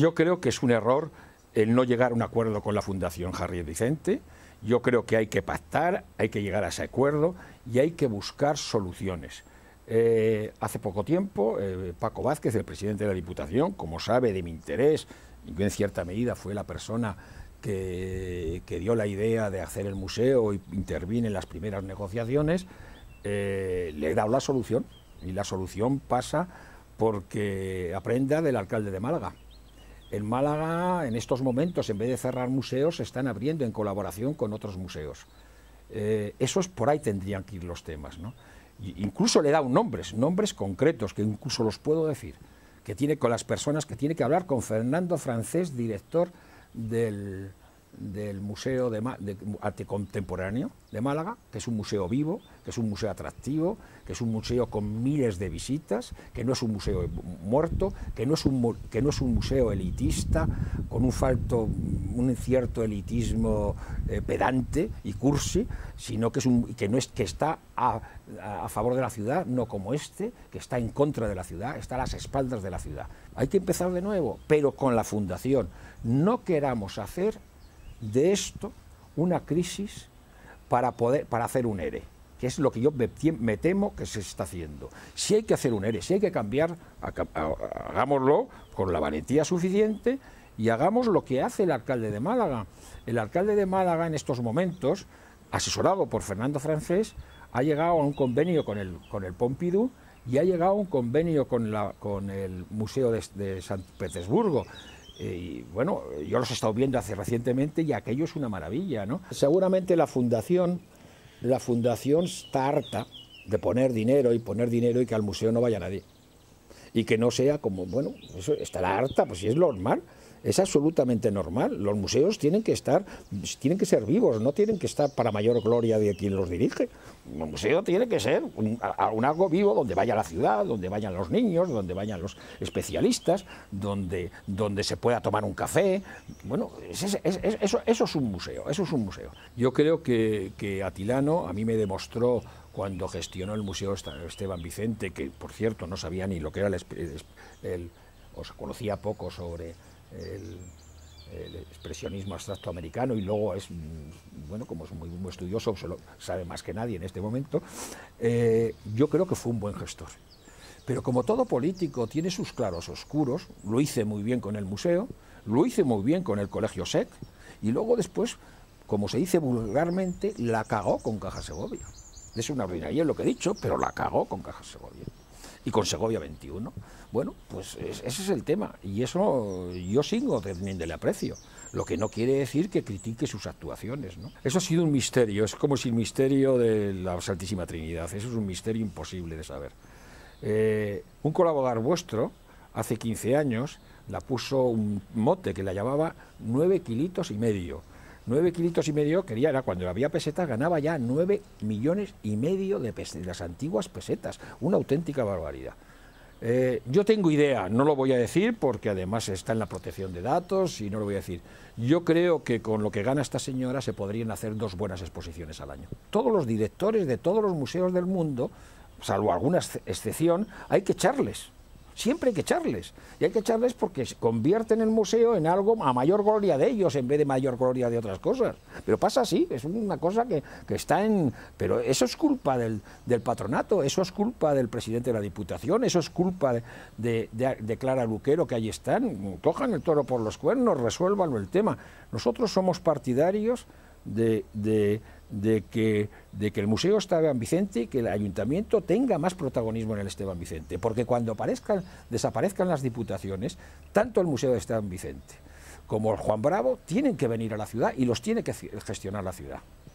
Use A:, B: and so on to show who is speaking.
A: yo creo que es un error el no llegar a un acuerdo con la Fundación Javier Vicente. Yo creo que hay que pactar, hay que llegar a ese acuerdo y hay que buscar soluciones. Eh, hace poco tiempo, eh, Paco Vázquez, el presidente de la Diputación, como sabe de mi interés, yo en cierta medida fue la persona que, dio la idea de hacer el museo y intervino en las primeras negociaciones, eh, le he dado la solución. Y la solución pasa porque aprenda del alcalde de Málaga. En Málaga, en estos momentos, en vez de cerrar museos, se están abriendo en colaboración con otros museos. Eh, Eso es por ahí tendrían que ir los temas. ¿no? incluso le he dado nombres, nombres concretos, que incluso los puedo decir, que tiene con las personas que tiene que hablar con Fernando Francés, director del, del Museo de, Arte Contemporáneo de Málaga, que es un museo vivo, que es un museo atractivo, que es un museo con miles de visitas, que no es un museo muerto, que no es un, que no es un museo elitista, con un falto, un cierto elitismo eh, pedante y cursi, sino que, es que, no es, que está a, a favor de la ciudad, no como este, que está en contra de la ciudad, está a las espaldas de la ciudad. Hay que empezar de nuevo, pero con la fundación. No queramos hacer de esto una crisis para, poder, para hacer un ERE, que es lo que yo me, temo que se está haciendo. Si hay que hacer un ERE, si hay que cambiar, hagámoslo con la valentía suficiente y hagamos lo que hace el alcalde de Málaga. El alcalde de Málaga en estos momentos, asesorado por Fernando Francés, ha llegado a un convenio con el, con el Pompidou y ha llegado a un convenio con, la, con el Museo de, de San Petersburgo y bueno, yo los he estado viendo hace recientemente y aquello es una maravilla, ¿no? Seguramente la fundación, la fundación está harta de poner dinero y poner dinero y que al museo no vaya nadie. Y que no sea como, bueno, eso estará harta, pues si es lo normal es absolutamente normal. Los museos tienen que estar, tienen que ser vivos, no tienen que estar para mayor gloria de quien los dirige. Un museo tiene que ser un, algo vivo donde vaya la ciudad, donde vayan los niños, donde vayan los especialistas, donde, donde se pueda tomar un café. Bueno, eso, eso, es un museo, eso es un museo. Yo creo que, que Atilano a mí me demostró cuando gestionó el Museo Esteban Vicente, que por cierto no sabía ni lo que era el, o se conocía poco sobre el, expresionismo abstracto americano y luego es, mm, bueno, como es muy, estudioso, se lo sabe más que nadie en este momento, eh, yo creo que fue un buen gestor. Pero como todo político tiene sus claros oscuros, lo hice muy bien con el museo, lo hice muy bien con el colegio SEC y luego después, como se dice vulgarmente, la cagó con Caja Segovia. Es una y es lo que he dicho, pero la cagó con Caja Segovia y con Segovia 21. Bueno, pues ese es el tema y eso yo sigo de le aprecio. Lo que no quiere decir que critique sus actuaciones. Eso ha sido un misterio, es como si el misterio de la Santísima Trinidad, eso es un misterio imposible de saber. Eh, un colaborador vuestro, hace 15 años, la puso un mote que la llamaba 9 kilitos y medio 9 kilitos y medio, quería, era cuando había pesetas, ganaba ya 9 millones y medio de, de las antiguas pesetas. Una auténtica barbaridad. Eh, yo tengo idea, no lo voy a decir porque además está en la protección de datos y no lo voy a decir. Yo creo que con lo que gana esta señora se podrían hacer dos buenas exposiciones al año. Todos los directores de todos los museos del mundo, salvo alguna excepción, hay que echarles Siempre hay que echarles. Y hay que echarles porque convierten el museo en algo a mayor gloria de ellos en vez de mayor gloria de otras cosas. Pero pasa así, es una cosa que, está en... Pero eso es culpa del, patronato, eso es culpa del presidente de la Diputación, eso es culpa de, de, Clara Luquero, que ahí están. Cojan el toro por los cuernos, resuélvanlo el tema. Nosotros somos partidarios de, que, el Museo Esteban Vicente, y que el ayuntamiento tenga más protagonismo en el Esteban Vicente, porque cuando desaparezcan las diputaciones, tanto el Museo de Esteban Vicente como el Juan Bravo tienen que venir a la ciudad y los tiene que gestionar la ciudad.